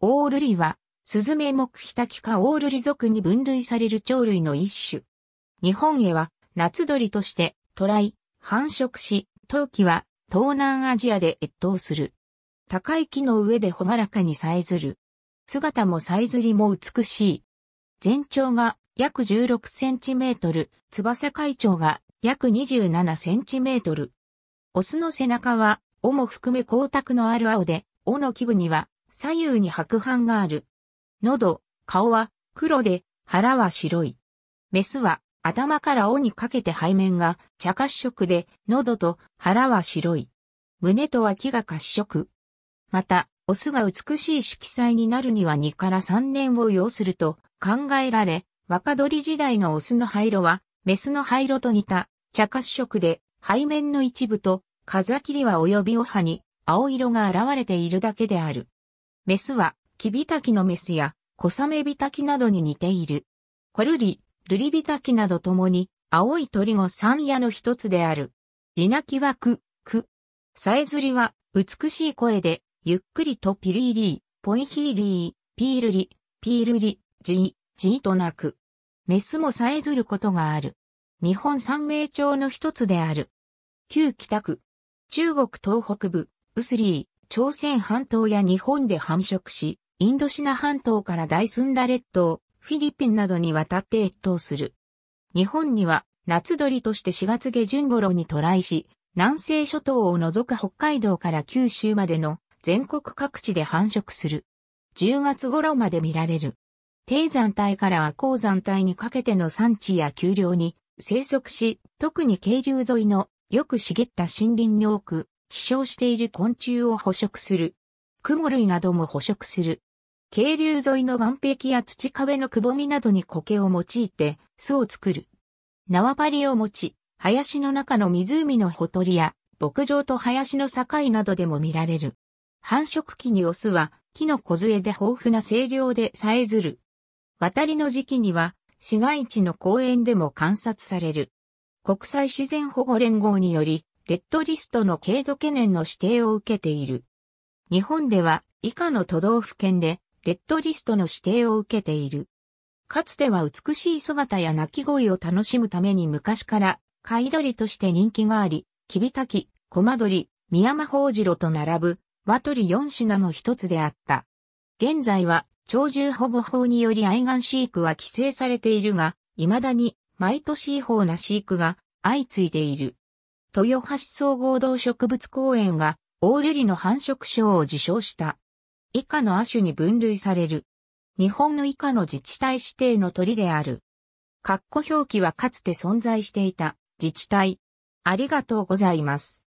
オオルリは、スズメ目ヒタキ科オオルリ属に分類される鳥類の一種。日本へは、夏鳥として、ら来、繁殖し、冬季は、東南アジアで越冬する。高い木の上でほがらかにさえずる。姿もさえずりも美しい。全長が約16センチメートル、翼海長が約27センチメートル。オスの背中は、尾も含め光沢のある青で、尾の基部には左右に白斑がある。喉、顔は黒で、腹は白い。メスは頭から尾にかけて背面が茶褐色で、喉と腹は白い。胸と脇が褐色。また、オスが美しい色彩になるには2から3年を要すると考えられ、若鳥時代のオスの灰色は、メスの灰色と似た茶褐色で、背面の一部と風切りは及びお葉に青色が現れているだけである。メスは、キビタキのメスや、コサメビタキなどに似ている。コルリ、ルリビタキなどともに、青い鳥語三夜の一つである。地鳴きはク、ク。さえずりは、美しい声で、ゆっくりとピリリー、ポイヒーリー、ピールリ、ピールリ、ジー、ジーと鳴く。メスもさえずることがある。日本三名鳥の一つである。旧北区。中国東北部、ウスリー、朝鮮半島や日本で繁殖し、インドシナ半島から大スンダ列島、フィリピンなどに渡って越冬する。日本には夏鳥として4月下旬頃に渡来し、南西諸島を除く北海道から九州までの全国各地で繁殖する。10月頃まで見られる。低山帯から亜高山帯にかけての山地や丘陵に生息し、特に渓流沿いのよく茂った森林に多く飛翔している昆虫を捕食する。クモ類なども捕食する。渓流沿いの岩壁や土壁のくぼみなどに苔を用いて巣を作る。縄張りを持ち、林の中の湖のほとりや牧場と林の境などでも見られる。繁殖期にオスは木の梢で豊富な清涼でさえずる。渡りの時期には市街地の公園でも観察される。国際自然保護連合によりレッドリストの軽度懸念の指定を受けている。日本では以下の都道府県でレッドリストの指定を受けている。かつては美しい姿や鳴き声を楽しむために昔から貝鳥として人気があり、キビタキ、コマドリ、ミヤマホウジロと並ぶワトリ4品の一つであった。現在は鳥獣保護法により愛玩飼育は規制されているが、未だに毎年違法な飼育が相次いでいる。豊橋総合動植物公園が、オーレリの繁殖賞を受賞した。以下の亜種に分類される。日本の以下の自治体指定の鳥である。括弧表記はかつて存在していた自治体。ありがとうございます。